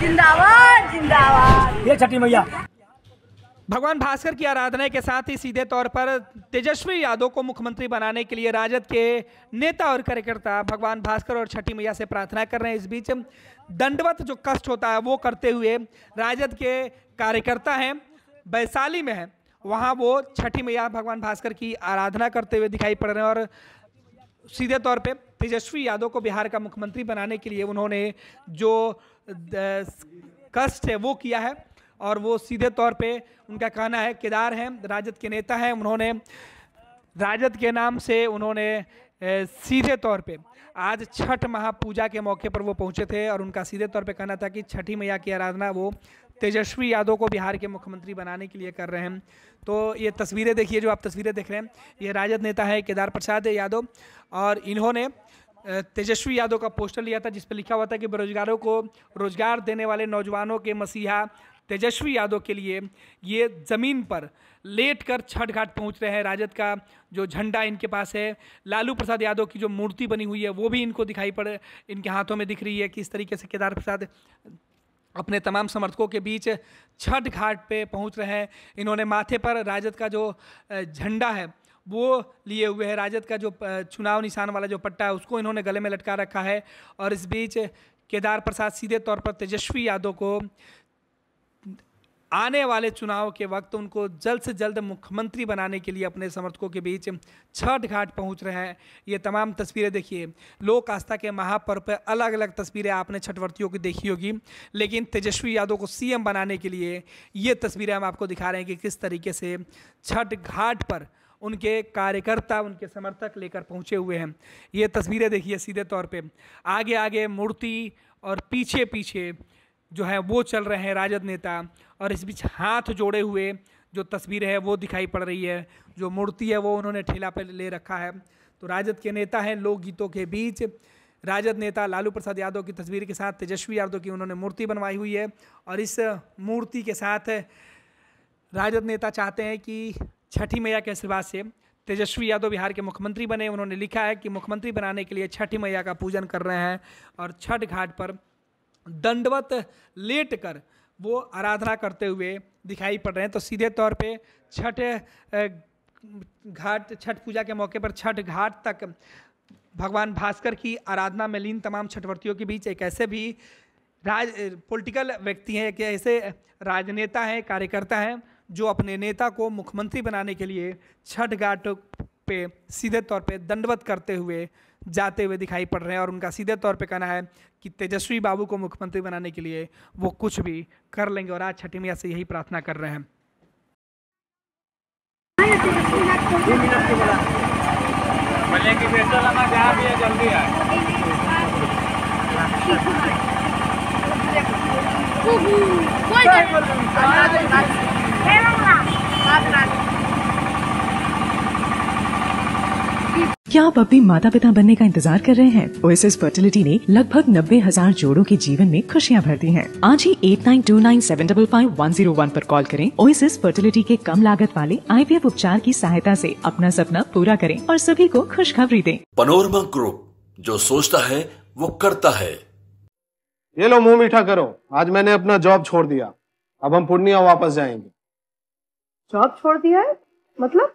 जिंदाबाद जिंदाबाद ये छठी मैया भगवान भास्कर की आराधना के साथ ही सीधे तौर पर तेजस्वी यादव को मुख्यमंत्री बनाने के लिए राजद के नेता और कार्यकर्ता भगवान भास्कर और छठी मैया से प्रार्थना कर रहे हैं इस बीच दंडवत जो कष्ट होता है वो करते हुए राजद के कार्यकर्ता हैं वैशाली में हैं वहाँ वो छठी मैया भगवान भास्कर की आराधना करते हुए दिखाई पड़ रहे हैं और सीधे तौर पे तेजस्वी यादव को बिहार का मुख्यमंत्री बनाने के लिए उन्होंने जो कष्ट है वो किया है और वो सीधे तौर पे उनका कहना है केदार हैं राजद के नेता हैं उन्होंने राजद के नाम से उन्होंने सीधे तौर पे आज छठ महापूजा के मौके पर वो पहुंचे थे और उनका सीधे तौर पे कहना था कि छठी मैया की आराधना वो तेजस्वी यादव को बिहार के मुख्यमंत्री बनाने के लिए कर रहे हैं तो ये तस्वीरें देखिए जो आप तस्वीरें देख रहे हैं ये राजद नेता है केदार प्रसाद यादव और इन्होंने तेजस्वी यादव का पोस्टर लिया था जिस पर लिखा हुआ था कि बेरोजगारों को रोजगार देने वाले नौजवानों के मसीहा तेजस्वी यादव के लिए ये ज़मीन पर लेट कर छठ घाट पहुँच रहे हैं राजद का जो झंडा इनके पास है लालू प्रसाद यादव की जो मूर्ति बनी हुई है वो भी इनको दिखाई पड़ इनके हाथों में दिख रही है कि इस तरीके से केदार प्रसाद अपने तमाम समर्थकों के बीच छठ घाट पे पहुंच रहे हैं इन्होंने माथे पर राजद का जो झंडा है वो लिए हुए हैं राजद का जो चुनाव निशान वाला जो पट्टा है उसको इन्होंने गले में लटका रखा है और इस बीच केदार प्रसाद सीधे तौर पर तेजस्वी यादव को आने वाले चुनाव के वक्त उनको जल्द से जल्द मुख्यमंत्री बनाने के लिए अपने समर्थकों के बीच छठ घाट पहुंच रहे हैं ये तमाम तस्वीरें देखिए लोक आस्था के महापर्व पर अलग अलग तस्वीरें आपने छठवर्तियों की देखी होगी लेकिन तेजस्वी यादव को सीएम बनाने के लिए ये तस्वीरें हम आपको दिखा रहे हैं कि किस तरीके से छठ घाट पर उनके कार्यकर्ता उनके समर्थक लेकर पहुँचे हुए हैं ये तस्वीरें देखिए सीधे तौर पर आगे आगे मूर्ति और पीछे पीछे जो है वो चल रहे हैं राजद नेता और इस बीच हाथ जोड़े हुए जो तस्वीर है वो दिखाई पड़ रही है जो मूर्ति है वो उन्होंने ठेला पर ले रखा है तो राजद के नेता हैं लोकगीतों के बीच राजद नेता लालू प्रसाद यादव की तस्वीर के साथ तेजस्वी यादव की उन्होंने मूर्ति बनवाई हुई है और इस मूर्ति के साथ राजद नेता चाहते हैं कि छठी मैया के आशीर्वाद से तेजस्वी यादव बिहार के मुख्यमंत्री बने उन्होंने लिखा है कि मुख्यमंत्री बनाने के लिए छठी मैया का पूजन कर रहे हैं और छठ घाट पर दंडवत लेट कर वो आराधना करते हुए दिखाई पड़ रहे हैं तो सीधे तौर पे छठ घाट छठ पूजा के मौके पर छठ घाट तक भगवान भास्कर की आराधना में लीन तमाम छठवर्तियों के बीच एक ऐसे भी राज पॉलिटिकल व्यक्ति हैं एक ऐसे राजनेता हैं कार्यकर्ता हैं जो अपने नेता को मुख्यमंत्री बनाने के लिए छठ घाट पे सीधे तौर पे दंडवत करते हुए जाते हुए दिखाई पड़ रहे हैं और उनका सीधे तौर पे कहना है कि तेजस्वी बाबू को मुख्यमंत्री बनाने के लिए वो कुछ भी कर लेंगे और आज छठी मैया से यही प्रार्थना कर रहे हैं जल्दी आए क्या आप अपने माता पिता बनने का इंतजार कर रहे हैं ओएसएस फर्टिलिटी ने लगभग नब्बे हजार जोड़ो के जीवन में खुशियाँ भर दी है आज ही eight nine two nine seven double five one zero one आरोप कॉल करें ओएसएस फर्टिलिटी के कम लागत वाले आई उपचार की सहायता ऐसी अपना सपना पूरा करें और सभी को खुशखबरी दें पनोरमा ग्रुप जो सोचता है वो करता है ये लो मुंह मीठा करो आज मैंने अपना जॉब छोड़ दिया अब हम पूर्णिया वापस जाएंगे जॉब छोड़ दिया है मतलब